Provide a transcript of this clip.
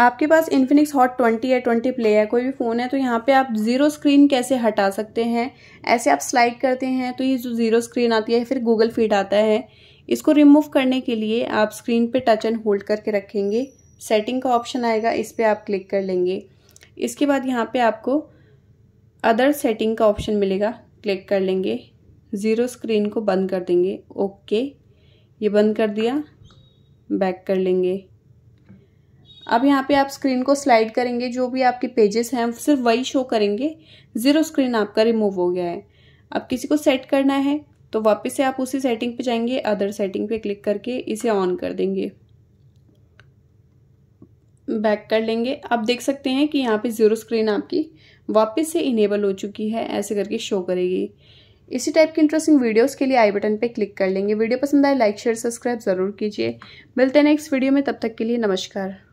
आपके पास Infinix Hot twenty या ट्वेंटी प्ले है कोई भी फ़ोन है तो यहाँ पे आप ज़ीरो स्क्रीन कैसे हटा सकते हैं ऐसे आप स्लाइड करते हैं तो ये जो ज़ीरो स्क्रीन आती है फिर गूगल फीड आता है इसको रिमूव करने के लिए आप स्क्रीन पे टच एंड होल्ड करके रखेंगे सेटिंग का ऑप्शन आएगा इस पर आप क्लिक कर लेंगे इसके बाद यहाँ पर आपको अदर सेटिंग का ऑप्शन मिलेगा क्लिक कर लेंगे ज़ीरो स्क्रीन को बंद कर देंगे ओके ये बंद कर दिया बैक कर लेंगे अब यहाँ पे आप स्क्रीन को स्लाइड करेंगे जो भी आपके पेजेस हैं सिर्फ वही शो करेंगे ज़ीरो स्क्रीन आपका रिमूव हो गया है अब किसी को सेट करना है तो वापस से आप उसी सेटिंग पे जाएंगे अदर सेटिंग पे क्लिक करके इसे ऑन कर देंगे बैक कर लेंगे आप देख सकते हैं कि यहाँ पे ज़ीरो स्क्रीन आपकी वापस से इनेबल हो चुकी है ऐसे करके शो करेगी इसी टाइप की इंटरेस्टिंग वीडियोस के लिए आई बटन पे क्लिक कर लेंगे वीडियो पसंद आए लाइक शेयर सब्सक्राइब ज़रूर कीजिए मिलते हैं नेक्स्ट वीडियो में तब तक के लिए नमस्कार